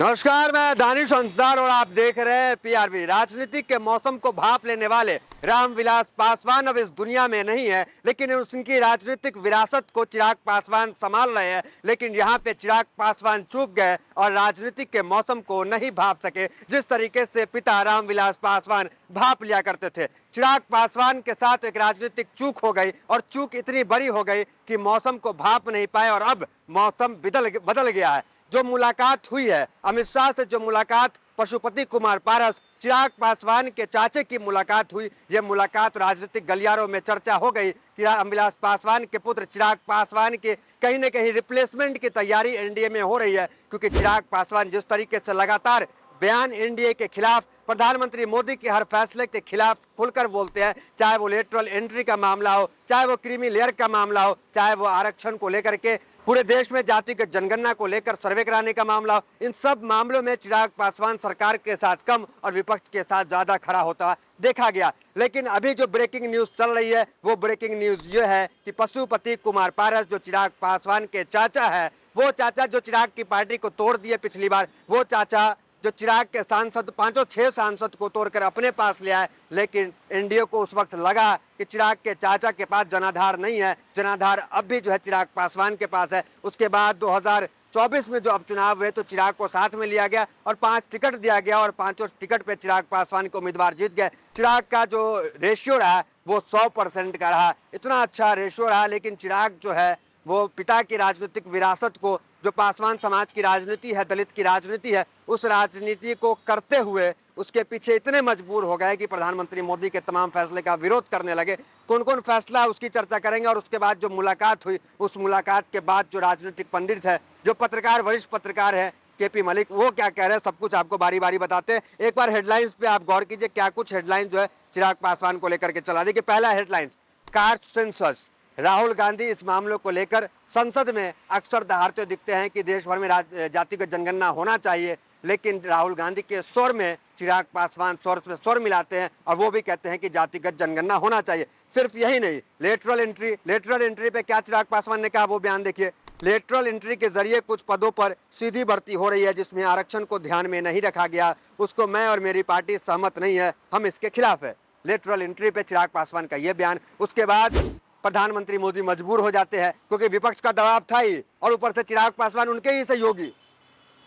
नमस्कार मैं दानिश अंसार और आप देख रहे हैं पीआरबी राजनीतिक के मौसम को भाप लेने वाले रामविलास पासवान अब इस दुनिया में नहीं है लेकिन उनकी राजनीतिक विरासत को चिराग पासवान संभाल रहे हैं लेकिन यहाँ पे चिराग पासवान चूक गए और राजनीतिक के मौसम को नहीं भाप सके जिस तरीके से पिता रामविलास पासवान भाप लिया करते थे चिराग पासवान के साथ एक राजनीतिक चूक हो गई और चूक इतनी बड़ी हो गई कि मौसम को भाप नहीं पाए और अब मौसम बदल बदल गया है जो मुलाकात हुई है अमित शाह से जो मुलाकात पशुपति कुमार पारस चिराग पासवान के चाचे की मुलाकात हुई ये मुलाकात राजनीतिक गलियारों में चर्चा हो गई कि अभिलाष पासवान के पुत्र चिराग पासवान के कहीं ना कहीं रिप्लेसमेंट की तैयारी एनडीए में हो रही है क्योंकि चिराग पासवान जिस तरीके से लगातार बयान एनडीए के खिलाफ प्रधानमंत्री मोदी के हर फैसले के खिलाफ खुलकर बोलते हैं चाहे वो लेटरल एंट्री का मामला हो चाहे वो क्रीमी लेयर का मामला हो चाहे वो आरक्षण को लेकर के पूरे देश में जाति के जनगणना को लेकर सर्वे कराने का मामला इन सब मामलों में चिराग पासवान सरकार के साथ कम और विपक्ष के साथ ज़्यादा खड़ा होता देखा गया लेकिन अभी जो ब्रेकिंग न्यूज़ चल रही है वो ब्रेकिंग न्यूज़ ये है कि पशुपति कुमार पारस जो चिराग पासवान के चाचा है वो चाचा जो चिराग की पार्टी को तोड़ दिए पिछली बार वो चाचा जो चिराग के सांसद पांचों छह सांसद को तोड़कर अपने पास ले आए लेकिन एनडीए को उस वक्त लगा कि चिराग के चाचा के पास जनाधार नहीं है जनाधार अब भी जो है चिराग पासवान के पास है उसके बाद 2024 में जो अब चुनाव हुए तो चिराग को साथ में लिया गया और पांच टिकट दिया गया और पांचों टिकट पे चिराग पासवान के उम्मीदवार जीत गए चिराग का जो रेशियो रहा वो सौ परसेंट का रहा इतना अच्छा रेशियो रहा लेकिन चिराग जो है वो पिता की राजनीतिक विरासत को जो पासवान समाज की राजनीति है दलित की राजनीति है उस राजनीति को करते हुए उसके पीछे इतने मजबूर हो गए कि प्रधानमंत्री मोदी के तमाम फैसले का विरोध करने लगे कौन कौन फैसला उसकी चर्चा करेंगे और उसके बाद जो मुलाकात हुई उस मुलाकात के बाद जो राजनीतिक पंडित है जो पत्रकार वरिष्ठ पत्रकार है के पी मलिक वो क्या कह रहे हैं सब कुछ आपको बारी बारी बताते हैं एक बार हेडलाइंस पे आप गौर कीजिए क्या कुछ हेडलाइंस जो है चिराग पासवान को लेकर के चला देखिए पहला headlines car sensors Rahul Gandhi इस मामले को लेकर संसद में अक्सर दहाड़ते दिखते हैं कि देश भर में जातिगत जनगणना होना चाहिए लेकिन राहुल गांधी के स्वर में चिराग पासवान स्वर में स्वर मिलाते हैं और वो भी कहते हैं कि जातिगत जनगणना होना चाहिए सिर्फ यही नहीं लेटरल एंट्री लेटरल एंट्री पे क्या चिराग पासवान ने कहा वो बयान देखिए लेटरल एंट्री के जरिए कुछ पदों पर सीधी भर्ती हो रही है जिसमें आरक्षण को ध्यान में नहीं रखा गया उसको मैं और मेरी पार्टी सहमत नहीं है हम इसके खिलाफ है लेटरल एंट्री पे चिराग पासवान का ये बयान उसके बाद प्रधानमंत्री मोदी मजबूर हो जाते हैं क्योंकि विपक्ष का दबाव था ही और ऊपर से चिराग पासवान उनके ही सहयोगी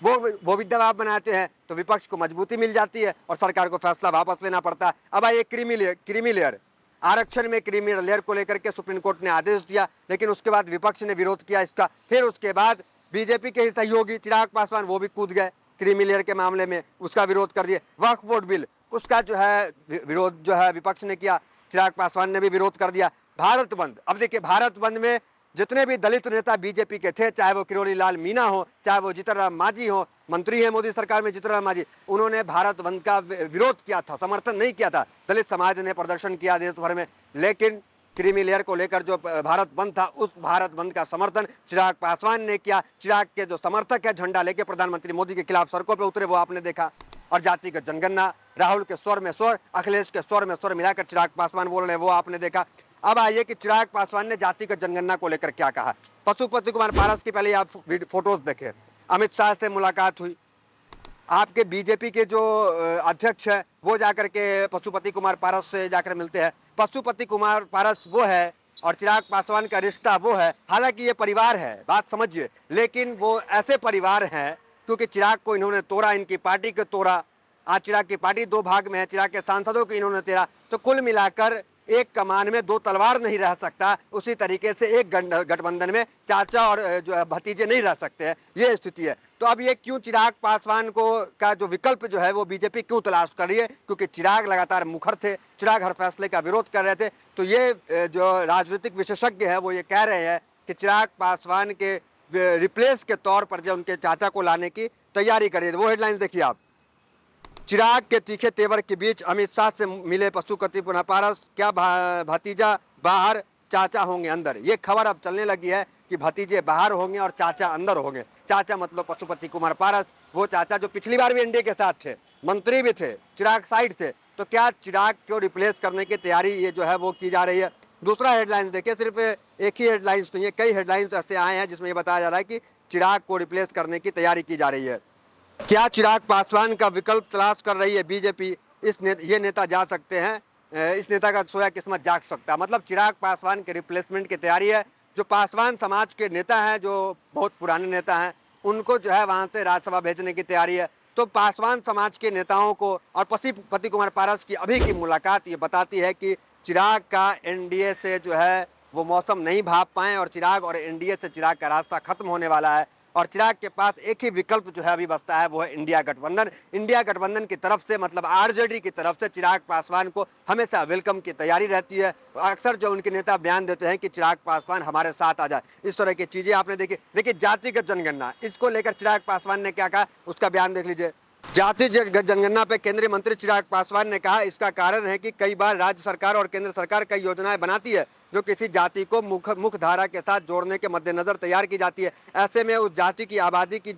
वो वो भी दबाव बनाते हैं तो विपक्ष को मजबूती मिल जाती है और सरकार को फैसला वापस लेना पड़ता है अब आइए क्रीमी लेयर क्रीमी लेयर आरक्षण में क्रीमी लेयर को लेकर के सुप्रीम कोर्ट ने आदेश दिया लेकिन उसके बाद विपक्ष ने विरोध किया इसका फिर उसके बाद बीजेपी के ही सहयोगी चिराग पासवान वो भी कूद गए क्रीमी लेयर के मामले में उसका विरोध कर दिए वक्फ वोट बिल उसका जो है विरोध जो है विपक्ष ने किया चिराग पासवान ने भी विरोध कर दिया भारत बंद अब देखिए भारत बंद में जितने भी दलित नेता बीजेपी के थे चाहे वो किरोली लाल मीना हो चाहे वो जीतनराम मांझी हो मंत्री हैं मोदी सरकार में जीतनराम मांझी उन्होंने भारत बंद का विरोध किया था समर्थन नहीं किया था दलित समाज ने प्रदर्शन किया देश भर में लेकिन क्रीमी लेयर को लेकर जो भारत बंद था उस भारत बंद का समर्थन चिराग पासवान ने किया चिराग के जो समर्थक है झंडा लेके प्रधानमंत्री मोदी के खिलाफ सड़कों पर उतरे वो आपने देखा और जाति का जनगणना राहुल के स्वर में स्वर अखिलेश के स्वर में स्वर मिलाकर चिराग पासवान बोल रहे वो आपने देखा अब आइए कि चिराग पासवान ने जाति का जनगणना को लेकर क्या कहा पशुपति कुमार पारस की पहले आप फोटोज देखे अमित शाह से मुलाकात हुई आपके बीजेपी के जो अध्यक्ष है वो जाकर के पशुपति कुमार पारस से जाकर मिलते हैं पशुपति कुमार पारस वो है और चिराग पासवान का रिश्ता वो है हालांकि ये परिवार है बात समझिए लेकिन वो ऐसे परिवार हैं क्योंकि चिराग को इन्होंने तोड़ा इनकी पार्टी को तोड़ा आज चिराग की पार्टी दो भाग में है चिराग के सांसदों को इन्होंने तेरा तो कुल मिलाकर एक कमान में दो तलवार नहीं रह सकता उसी तरीके से एक गठबंधन में चाचा और जो भतीजे नहीं रह सकते हैं ये स्थिति है तो अब ये क्यों चिराग पासवान को का जो विकल्प जो है वो बीजेपी क्यों तलाश कर रही है क्योंकि चिराग लगातार मुखर थे चिराग हर फैसले का विरोध कर रहे थे तो ये जो राजनीतिक विशेषज्ञ है वो ये कह रहे हैं कि चिराग पासवान के रिप्लेस के तौर पर जो उनके चाचा को लाने की तैयारी करिए वो हेडलाइंस देखिए आप चिराग के तीखे तेवर के बीच अमित शाह से मिले पशुपति पुनः पारस क्या भा, भतीजा बाहर चाचा होंगे अंदर ये खबर अब चलने लगी है कि भतीजे बाहर होंगे और चाचा अंदर होंगे चाचा मतलब पशुपति कुमार पारस वो चाचा जो पिछली बार भी एनडीए के साथ थे मंत्री भी थे चिराग साइड थे तो क्या चिराग को रिप्लेस करने की तैयारी ये जो है वो की जा रही है दूसरा हेडलाइंस देखिए सिर्फ एक ही हेडलाइंस तो ये कई हेडलाइंस ऐसे आए हैं जिसमें ये बताया जा रहा है कि चिराग को रिप्लेस करने की तैयारी की जा रही है क्या चिराग पासवान का विकल्प तलाश कर रही है बीजेपी इस ने, ये नेता जा सकते हैं इस नेता का सोया किस्मत जाग सकता है मतलब चिराग पासवान के रिप्लेसमेंट की तैयारी है जो पासवान समाज के नेता हैं जो बहुत पुराने नेता हैं उनको जो है वहाँ से राज्यसभा भेजने की तैयारी है तो पासवान समाज के नेताओं को और पशुपति कुमार पारस की अभी की मुलाकात ये बताती है कि चिराग का एनडीए से जो है वो मौसम नहीं भाप पाएँ और चिराग और एनडीए से चिराग का रास्ता खत्म होने वाला है और चिराग के पास एक ही विकल्प जो है अभी बसता है वो है इंडिया गठबंधन इंडिया गठबंधन की तरफ से मतलब आरजेडी की तरफ से चिराग पासवान को हमेशा वेलकम की तैयारी रहती है अक्सर जो उनके नेता बयान देते हैं कि चिराग पासवान हमारे साथ आ जाए इस तरह की चीज़ें आपने देखी देखिए जातिगत जनगणना इसको लेकर चिराग पासवान ने क्या कहा उसका बयान देख लीजिए जाति जनगणना पे केंद्रीय मंत्री चिराग पासवान ने कहा इसका कारण है कि कई बार राज्य सरकार और केंद्र सरकार कई योजनाएं बनाती है जो किसी जाति को मुख मुख्य धारा के साथ जोड़ने के मद्देनज़र तैयार की जाती है ऐसे में उस जाति की आबादी की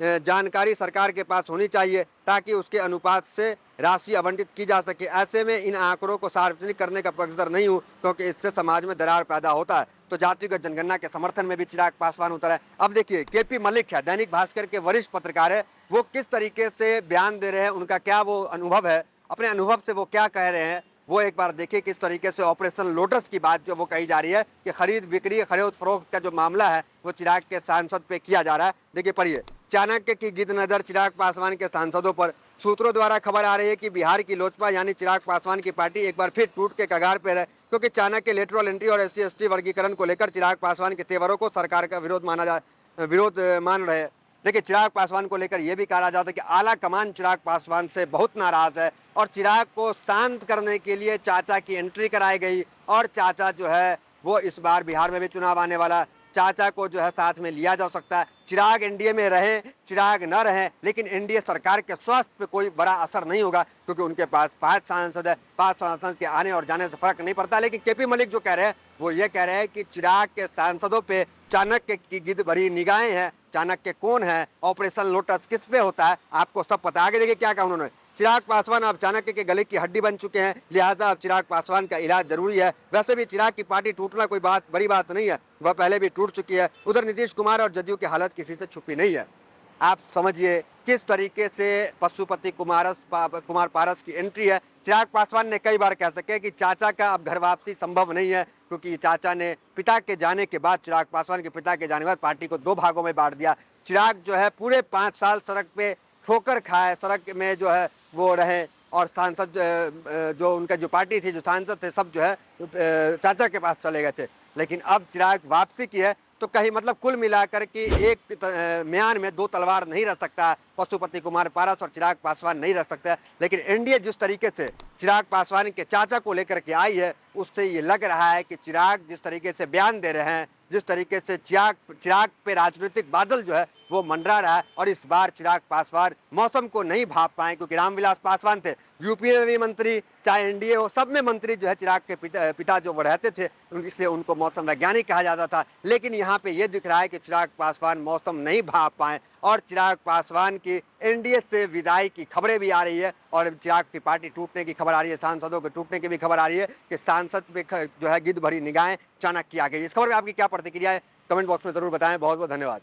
जानकारी सरकार के पास होनी चाहिए ताकि उसके अनुपात से राशि आवंटित की जा सके ऐसे में इन आंकड़ों को सार्वजनिक करने का पक्षधर नहीं हूँ क्योंकि इससे समाज में दरार पैदा होता है तो जातिगत जनगणना के समर्थन में भी चिराग पासवान उतर है अब देखिए के पी मलिक है दैनिक भास्कर के वरिष्ठ पत्रकार है वो किस तरीके से बयान दे रहे हैं उनका क्या वो अनुभव है अपने अनुभव से वो क्या कह रहे हैं वो एक बार देखिए किस तरीके से ऑपरेशन लोटस की बात जो वो कही जा रही है कि खरीद बिक्री खरीद फरोख्त का जो मामला है वो चिराग के सांसद पे किया जा रहा है देखिए पढ़िए चाणक्य की गिद नज़र चिराग पासवान के सांसदों पर सूत्रों द्वारा खबर आ रही है कि बिहार की लोजपा यानी चिराग पासवान की पार्टी एक बार फिर टूट के कगार पर है क्योंकि चाणक्य लेटरल एंट्री और एस सी वर्गीकरण को लेकर चिराग पासवान के तेवरों को सरकार का विरोध माना जा विरोध मान रहे हैं देखिए चिराग पासवान को लेकर यह भी कहा जाता है कि आला कमान चिराग पासवान से बहुत नाराज़ है और चिराग को शांत करने के लिए चाचा की एंट्री कराई गई और चाचा जो है वो इस बार बिहार में भी चुनाव आने वाला चाचा को जो है साथ में लिया जा सकता है चिराग एनडीए में रहे चिराग न रहे लेकिन एनडीए सरकार के स्वास्थ्य पे कोई बड़ा असर नहीं होगा क्योंकि उनके पास पांच सांसद है पांच सांसद के आने और जाने से फर्क नहीं पड़ता लेकिन केपी मलिक जो कह रहे हैं वो ये कह रहे हैं कि चिराग के सांसदों पे चाणक्य की गिद भरी निगाहें हैं चाणक्य कौन है ऑपरेशन लोटस किस पे होता है आपको सब पता आगे देखिए क्या कहा उन्होंने चिराग पासवान अब चाणक्य के गले की हड्डी बन चुके हैं लिहाजा अब चिराग पासवान का इलाज जरूरी है वैसे भी चिराग की पार्टी टूटना कोई बात बड़ी बात नहीं है वह पहले भी टूट चुकी है उधर नीतीश कुमार और जदयू की हालत किसी से छुपी नहीं है आप समझिए किस तरीके से पशुपति कुमारस पा, कुमार पारस की एंट्री है चिराग पासवान ने कई बार कह सके कि चाचा का अब घर वापसी संभव नहीं है क्योंकि चाचा ने पिता के जाने के बाद चिराग पासवान के पिता के जाने के बाद पार्टी को दो भागों में बांट दिया चिराग जो है पूरे पाँच साल सड़क पे ठोकर खाए सड़क में जो है वो रहे और सांसद जो उनका जो पार्टी थी जो सांसद थे सब जो है चाचा के पास चले गए थे लेकिन अब चिराग वापसी की है तो कहीं मतलब कुल मिलाकर कि एक म्यान में दो तलवार नहीं रह सकता पशुपति कुमार पारस और चिराग पासवान नहीं रह सकता लेकिन एनडीए जिस तरीके से चिराग पासवान के चाचा को लेकर के आई है उससे ये लग रहा है कि चिराग जिस तरीके से बयान दे रहे हैं जिस तरीके से चिराग चिराग पे राजनीतिक बादल जो है वो मंडरा रहा है और इस बार चिराग पासवान मौसम को नहीं भाप पाए क्योंकि रामविलास पासवान थे यूपी में भी मंत्री चाहे एनडीए हो सब में मंत्री जो है चिराग के पिता पिता जो वो रहते थे इसलिए उनको मौसम वैज्ञानिक कहा जाता था लेकिन यहाँ पे ये दिख रहा है कि चिराग पासवान मौसम नहीं भाप पाए और चिराग पासवान की एनडीए से विदाई की खबरें भी आ रही है और चिराग की पार्टी टूटने की खबर खबर आ रही है सांसदों के टूटने की भी खबर आ रही है कि सांसद पे जो है गिद्ध भरी निगाहें चाणक्य आ गई इस खबर में आपकी क्या प्रतिक्रिया है कमेंट बॉक्स में ज़रूर बताएं बहुत बहुत धन्यवाद